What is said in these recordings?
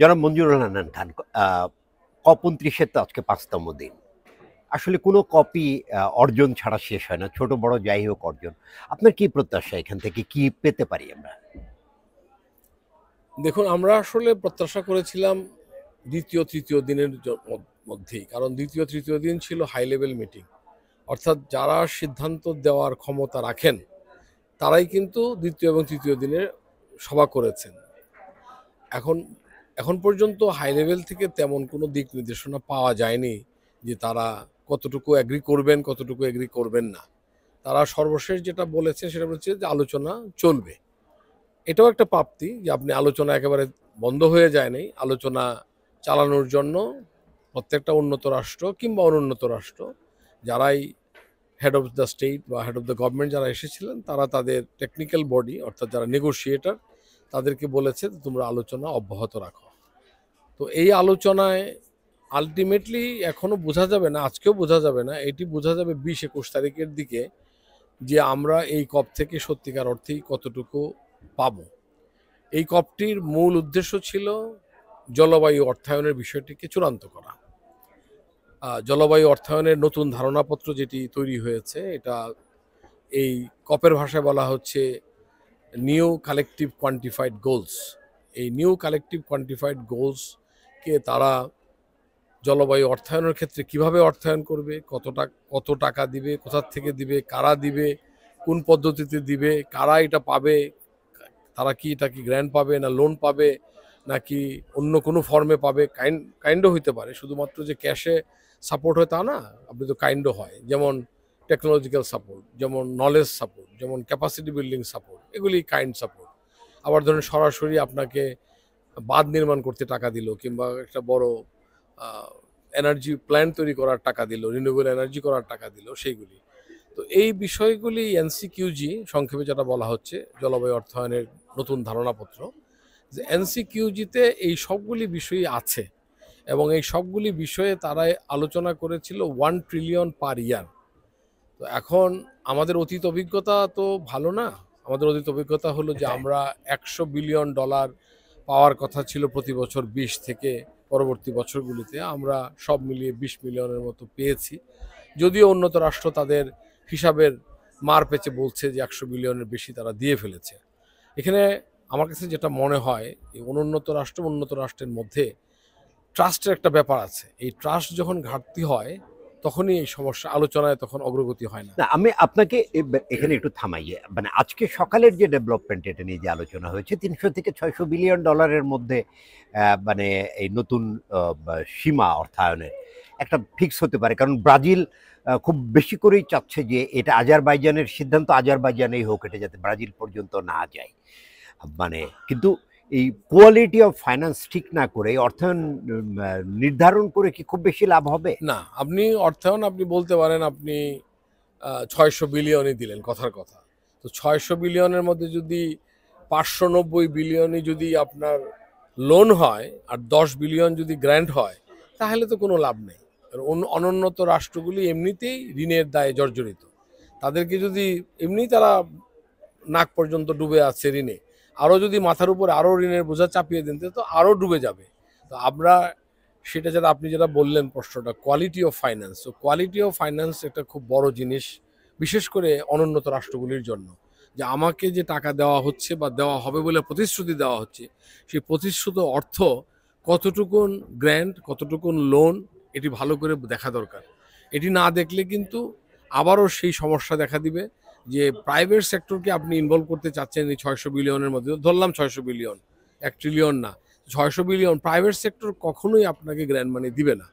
জনাব মঞ্জুর হান্নান খান কপ উনত্রিশের তো আজকে পাঁচতম দিন আসলে কোনো কপি অর্জন ছাড়া শেষ হয় না ছোট বড় যাই হোক অর্জন আপনার কি প্রত্যাশা এখান থেকে কি পেতে পারি আমরা দেখুন আমরা আসলে প্রত্যাশা করেছিলাম দ্বিতীয় তৃতীয় দিনের মধ্যেই কারণ দ্বিতীয় তৃতীয় দিন ছিল হাই লেভেল মিটিং অর্থাৎ যারা সিদ্ধান্ত দেওয়ার ক্ষমতা রাখেন তারাই কিন্তু দ্বিতীয় এবং তৃতীয় দিনে সভা করেছেন এখন এখন পর্যন্ত হাই লেভেল থেকে তেমন কোনো দিক নির্দেশনা পাওয়া যায়নি যে তারা কতটুকু অ্যাগ্রি করবেন কতটুকু অ্যাগ্রি করবেন না তারা সর্বশেষ যেটা বলেছে সেটা বলছে যে আলোচনা চলবে এটাও একটা প্রাপ্তি যে আপনি আলোচনা একেবারে বন্ধ হয়ে যায়নি আলোচনা চালানোর জন্য প্রত্যেকটা উন্নত রাষ্ট্র কিংবা অনুন্নত রাষ্ট্র যারাই হেড অফ দ্য স্টেট বা হেড অফ দ্য গভর্নমেন্ট যারা এসেছিলেন তারা তাদের টেকনিক্যাল বডি অর্থাৎ যারা নেগোসিয়েটার তাদেরকে বলেছে তোমরা আলোচনা অব্যাহত রাখো তো এই আলোচনায় আলটিমেটলি এখনও বোঝা যাবে না আজকেও বোঝা যাবে না এটি বোঝা যাবে বিশ একুশ তারিখের দিকে যে আমরা এই কপ থেকে সত্যিকার অর্থেই কতটুকু পাব এই কপটির মূল উদ্দেশ্য ছিল জলবায়ু অর্থায়নের বিষয়টিকে চূড়ান্ত করা জলবায়ু অর্থায়নের নতুন ধারণাপত্র যেটি তৈরি হয়েছে এটা এই কপের ভাষায় বলা হচ্ছে নিউ কালেকটিভ কোয়ান্টিফাইড গোলস এই নিউ কালেকটিভ কোয়ান্টিফাইড গোলস কে তারা জলবায়ু অর্থায়নের ক্ষেত্রে কিভাবে অর্থায়ন করবে কতটা কত টাকা দিবে কোথার থেকে দিবে কারা দিবে কোন পদ্ধতিতে দিবে কারা এটা পাবে তারা কি এটা কি গ্র্যান্ড পাবে না লোন পাবে নাকি অন্য কোনো ফর্মে পাবে কাইন্ড কাইন্ডও হইতে পারে শুধুমাত্র যে ক্যাশে সাপোর্ট হয় তা না আপনি তো কাইন্ডও হয় যেমন টেকনোলজিক্যাল সাপোর্ট যেমন নলেজ সাপোর্ট যেমন ক্যাপাসিটি বিল্ডিং সাপোর্ট এগুলি কাইন্ড সাপোর্ট আবার ধরেন সরাসরি আপনাকে বাঁধ নির্মাণ করতে টাকা দিল কিংবা একটা বড় এনার্জি প্ল্যান তৈরি করার টাকা দিল রিনিউয়েবল এনার্জি করার টাকা দিল সেইগুলি তো এই বিষয়গুলি এনসিকিউজি সংক্ষেপে যেটা বলা হচ্ছে জলবায়ু অর্থায়নের নতুন ধারণাপত্র যে এনসিকিউজিতে এই সবগুলি বিষয়ই আছে এবং এই সবগুলি বিষয়ে তারা আলোচনা করেছিল ওয়ান ট্রিলিয়ন পার ইয়ার তো এখন আমাদের অতীত অভিজ্ঞতা তো ভালো না আমাদের অতীত অভিজ্ঞতা হলো যে আমরা একশো বিলিয়ন ডলার পাওয়ার কথা ছিল প্রতি বছর ২০ থেকে পরবর্তী বছরগুলিতে আমরা সব মিলিয়ে ২০ মিলিয়নের মতো পেয়েছি যদিও উন্নত রাষ্ট্র তাদের হিসাবের মার পেঁচে বলছে যে একশো মিলিয়নের বেশি তারা দিয়ে ফেলেছে এখানে আমার কাছে যেটা মনে হয় যে অনুন্নত রাষ্ট্র উন্নত রাষ্ট্রের মধ্যে ট্রাস্টের একটা ব্যাপার আছে এই ট্রাস্ট যখন ঘাটতি হয় তখনই এই সমস্যা আলোচনায় তখন অগ্রগতি হয় না আমি আপনাকে এখানে একটু থামাই মানে আজকে সকালের যে ডেভেলপমেন্ট এটা নিয়ে যে আলোচনা হয়েছে তিনশো থেকে ছয়শো বিলিয়ন ডলারের মধ্যে মানে এই নতুন সীমা অর্থায়নের একটা ফিক্স হতে পারে কারণ ব্রাজিল খুব বেশি করেই চাচ্ছে যে এটা আজারবাইজানের সিদ্ধান্ত আজারবাইজানেই হোক এটা যাতে ব্রাজিল পর্যন্ত না যায় মানে কিন্তু এই কোয়ালিটি অফ ফাইন্যান্স ঠিক না করে অর্থায়ন নির্ধারণ করে কি খুব বেশি লাভ হবে না আপনি অর্থায়ন আপনি বলতে পারেন আপনি ছয়শো বিলিয়নই দিলেন কথার কথা তো ছয়শো বিলিয়নের মধ্যে যদি পাঁচশো নব্বই বিলিয়নই যদি আপনার লোন হয় আর দশ বিলিয়ন যদি গ্র্যান্ট হয় তাহলে তো কোনো লাভ নেই অনুন্নত রাষ্ট্রগুলি এমনিতেই ঋণের দায়ে জর্জরিত তাদেরকে যদি এমনি তারা নাক পর্যন্ত ডুবে আছে ঋণে আরও যদি মাথার উপর আরও ঋণের বোঝা চাপিয়ে দেন তো আরও ডুবে যাবে তো আমরা সেটা যারা আপনি যেটা বললেন প্রশ্নটা কোয়ালিটি অফ ফাইন্যান্স তো কোয়ালিটি অফ ফাইন্যান্স একটা খুব বড় জিনিস বিশেষ করে অনুন্নত রাষ্ট্রগুলির জন্য যে আমাকে যে টাকা দেওয়া হচ্ছে বা দেওয়া হবে বলে প্রতিশ্রুতি দেওয়া হচ্ছে সেই প্রতিশ্রুত অর্থ কতটুকুন গ্র্যান্ট কতটুকুন লোন এটি ভালো করে দেখা দরকার এটি না দেখলে কিন্তু আবারও সেই সমস্যা দেখা দিবে যে প্রাইভেট সেক্টরকে আপনি ইনভলভ করতে চাচ্ছেন এই ছয়শো বিলিয়নের মধ্যে ধরলাম ছয়শো বিলিয়ন এক ট্রিলিয়ন না ছয়শো বিলিয়ন প্রাইভেট সেক্টর কখনোই আপনাকে গ্র্যান্ড মানি দিবে না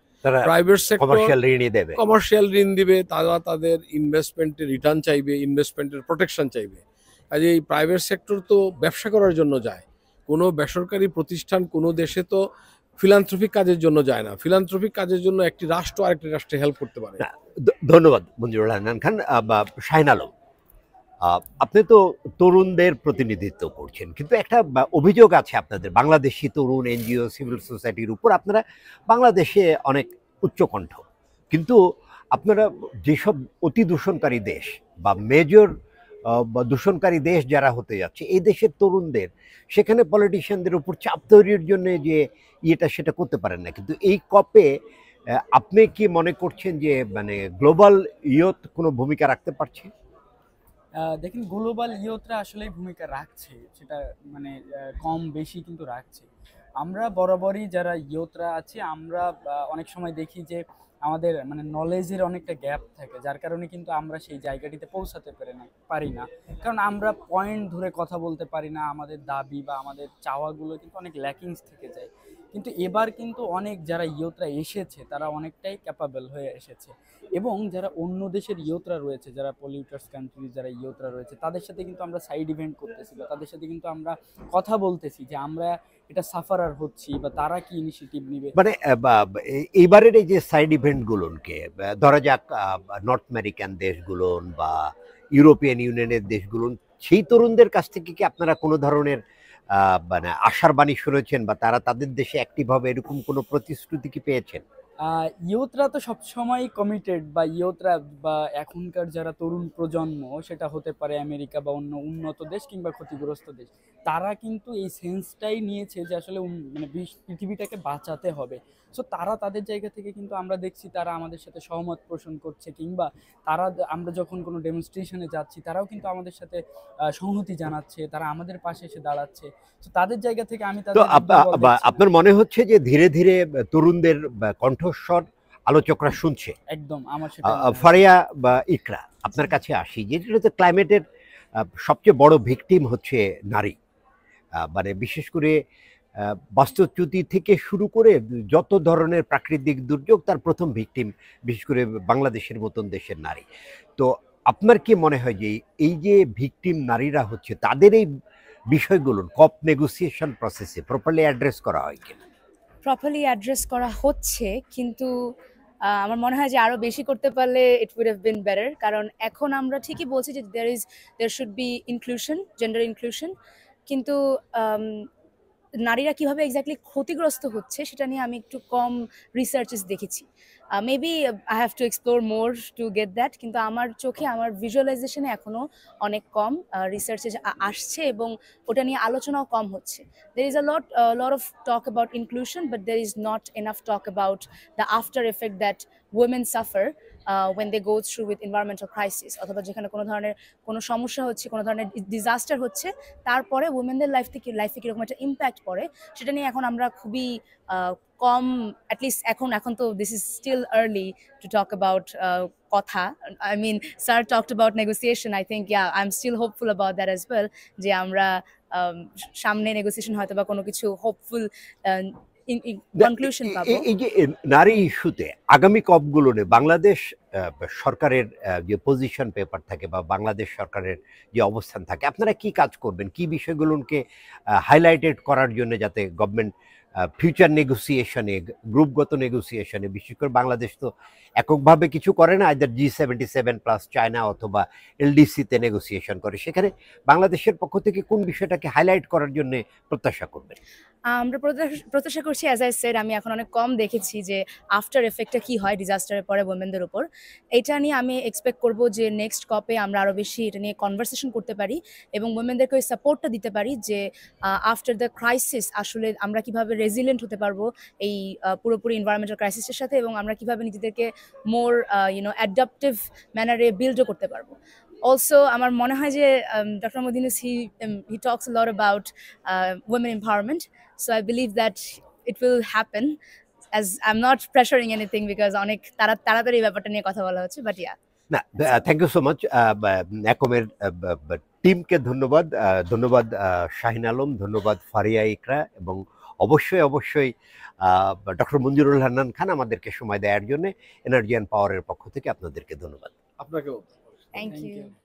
প্রাইভেট সেক্টর কমার্শিয়াল ঋণ দিবে তারা তাদের ইনভেস্টমেন্টের রিটার্ন চাইবে ইনভেস্টমেন্টের প্রোটেকশন চাইবে কাজে এই প্রাইভেট সেক্টর তো ব্যবসা করার জন্য যায় কোনো বেসরকারি প্রতিষ্ঠান কোনো দেশে তো ফিলান্থ্রফিক কাজের জন্য যায় না ফিলান্থ্রফিক কাজের জন্য একটি রাষ্ট্র আরেকটি রাষ্ট্রে হেল্প করতে পারে ধন্যবাদ মঞ্জুরুল রহমান খান বা শাহিন আলম আপনি তো তরুণদের প্রতিনিধিত্ব করছেন কিন্তু একটা অভিযোগ আছে আপনাদের বাংলাদেশি তরুণ এনজিও সিভিল সোসাইটির উপর আপনারা বাংলাদেশে অনেক উচ্চকণ্ঠ কিন্তু আপনারা যেসব অতি দূষণকারী দেশ বা মেজর দূষণকারী দেশ যারা হতে যাচ্ছে এই দেশের তরুণদের সেখানে পলিটিশিয়ানদের উপর চাপ তৈরির জন্য যে ইয়েটা সেটা করতে পারেন না কিন্তু এই কপে আপনি কি মনে করছেন যে মানে গ্লোবাল ইয়ত কোনো ভূমিকা রাখতে পারছে দেখেন গ্লোবাল ইয়তরা আসলে ভূমিকা রাখছে সেটা মানে কম বেশি কিন্তু রাখছে আমরা বরাবরই যারা ইয়তরা আছি আমরা অনেক সময় দেখি যে আমাদের মানে নলেজের অনেকটা গ্যাপ থাকে যার কারণে কিন্তু আমরা সেই জায়গাটিতে পৌঁছাতে পারি না পারি না কারণ আমরা পয়েন্ট ধরে কথা বলতে পারি না আমাদের দাবি বা আমাদের চাওয়াগুলো কিন্তু অনেক ল্যাকিংস থেকে যায় কিন্তু এবার কিন্তু অনেক যারা ইয়তরা এসেছে তারা অনেকটাই ক্যাপাবল হয়ে এসেছে এবং যারা অন্য দেশের ইয়তরা রয়েছে যারা পলিউটার্স কান্ট্রি যারা ইয়তরা রয়েছে তাদের সাথে কিন্তু আমরা সাইড ইভেন্ট করতেছি বা তাদের সাথে কিন্তু আমরা কথা বলতেছি যে আমরা এটা সাফারার হচ্ছি বা তারা কি ইনিশিয়েটিভ নেবে মানে এইবারের এই যে সাইড গুলোকে ধরা যাক নর্থ আমেরিকান দেশগুলোন বা ইউরোপিয়ান ইউনিয়নের দেশগুলো সেই তরুণদের কাছ থেকে কি আপনারা কোনো ধরনের মানে আশার বাণী শুনেছেন বা তারা তাদের দেশে অ্যাক্টিভ হবে এরকম কোনো প্রতিশ্রুতি কি পেয়েছেন ইয়ুথরা তো সবসময় কমিটেড বা ইয়ুথরা বা এখনকার যারা তরুণ প্রজন্ম সেটা হতে পারে আমেরিকা বা অন্য উন্নত দেশ কিংবা ক্ষতিগ্রস্ত দেশ তারা কিন্তু এই সেন্সটাই নিয়েছে যে আসলে মানে পৃথিবীটাকে বাঁচাতে হবে সো তারা তাদের জায়গা থেকে কিন্তু আমরা দেখছি তারা আমাদের সাথে সহমত পোষণ করছে কিংবা তারা আমরা যখন কোনো ডেমনস্ট্রেশনে যাচ্ছি তারাও কিন্তু আমাদের সাথে সংহতি জানাচ্ছে তারা আমাদের পাশে এসে দাঁড়াচ্ছে তাদের জায়গা থেকে আমি আপনার মনে হচ্ছে যে ধীরে ধীরে তরুণদের কণ্ঠ কণ্ঠস্বর আলোচকরা শুনছে একদম আমার ফারিয়া বা ইকরা আপনার কাছে আসি যেগুলোতে ক্লাইমেটের সবচেয়ে বড় ভিকটিম হচ্ছে নারী মানে বিশেষ করে বাস্তুচ্যুতি থেকে শুরু করে যত ধরনের প্রাকৃতিক দুর্যোগ তার প্রথম ভিকটিম বিশেষ করে বাংলাদেশের মতন দেশের নারী তো আপনার কি মনে হয় যে এই যে ভিকটিম নারীরা হচ্ছে তাদের এই বিষয়গুলো কপ নেগোসিয়েশন প্রসেসে প্রপারলি অ্যাড্রেস করা হয় কিনা প্রপারলি অ্যাড্রেস করা হচ্ছে কিন্তু আমার মনে হয় যে আরও বেশি করতে পারলে it would have been better কারণ এখন আমরা ঠিকই বলছি যে there is there should be inclusion gender inclusion কিন্তু নারীরা কিভাবে এক্স্যাক্টলি ক্ষতিগ্রস্ত হচ্ছে সেটা নিয়ে আমি একটু কম রিসার্চেস দেখেছি maybe I have to explore more to get that কিন্তু আমার চোখে আমার ভিজুয়ালাইজেশনে এখনও অনেক কম রিসার্চেস আসছে এবং ওটা নিয়ে আলোচনাও কম হচ্ছে there is a lot lot of talk about inclusion but there is not enough talk about the after effect that women suffer when they go through with environmental crisis অথবা যেখানে কোনো ধরনের কোনো সমস্যা হচ্ছে কোনো ধরনের ডিজাস্টার হচ্ছে তারপরে উমেনদের লাইফ থেকে লাইফে কীরকম একটা ইম্প্যাক্ট পড়ে সেটা নিয়ে এখন আমরা খুবই কম অ্যাটলিস্ট এখন এখন তো this is still early to talk about কথা I mean sir talked about negotiation I think yeah I am still hopeful about that as well যে আমরা সামনে নেগোসিয়েশন হয়তো বা কোনো কিছু হোপফুল নারী ইস্যুতে আগামী কপগুলোনে বাংলাদেশ সরকারের যে পজিশন পেপার থাকে বা বাংলাদেশ সরকারের যে অবস্থান থাকে আপনারা কি কাজ করবেন কি বিষয়গুলোকে হাইলাইটেড করার জন্য যাতে গভর্নমেন্ট ফিউচার নেগোসিয়েশনে গ্রুপগত নেগোসিয়েশনে বিশেষ করে বাংলাদেশ তো এককভাবে কিছু করে না either G seventy seven plus China অথবা এলডিসিতে নেগোসিয়েশন করে সেখানে বাংলাদেশের পক্ষ থেকে কোন বিষয়টাকে হাইলাইট করার জন্য প্রত্যাশা করবেন আমরা প্রত্যাশা করছি অ্যাজ আই সেড আমি এখন অনেক কম দেখেছি যে আফটার এফেক্টটা কি হয় ডিজাস্টারের পরে উইমেনদের উপর এটা নিয়ে আমি এক্সপেক্ট করব যে নেক্সট কপে আমরা আরও বেশি এটা নিয়ে কনভারসেশন করতে পারি এবং উইমেনদেরকে ওই সাপোর্টটা দিতে পারি যে আফটার দ্য ক্রাইসিস আসলে আমরা কিভাবে রেজিলেন্ট হতে পারবো এই পুরোপুরি এনভায়রনমেন্টাল ক্রাইসিসের সাথে এবং আমরা কিভাবে নিজেদেরকে মোর ইউনো অ্যাডাপ্টিভ ম্যানারে বিল্ডও করতে পারবো অলসো আমার মনে হয় যে ডক্টর মদিনিস he he talks lot about women environment So I believe that it will happen. As I'm not pressuring anything because অনেক তাড়াতাড়ি ব্যাপারটা নিয়ে কথা বলা হচ্ছে বাট ইয়া না থ্যাংক ইউ সো মাচ একমের টিমকে ধন্যবাদ ধন্যবাদ শাহিন আলম ধন্যবাদ ফারিয়া ইকরা এবং অবশ্যই অবশ্যই ডক্টর মঞ্জুরুল হান্নান খান আমাদেরকে সময় দেওয়ার জন্য এনার্জি অ্যান্ড পাওয়ারের পক্ষ থেকে আপনাদেরকে ধন্যবাদ আপনাকেও থ্যাংক ইউ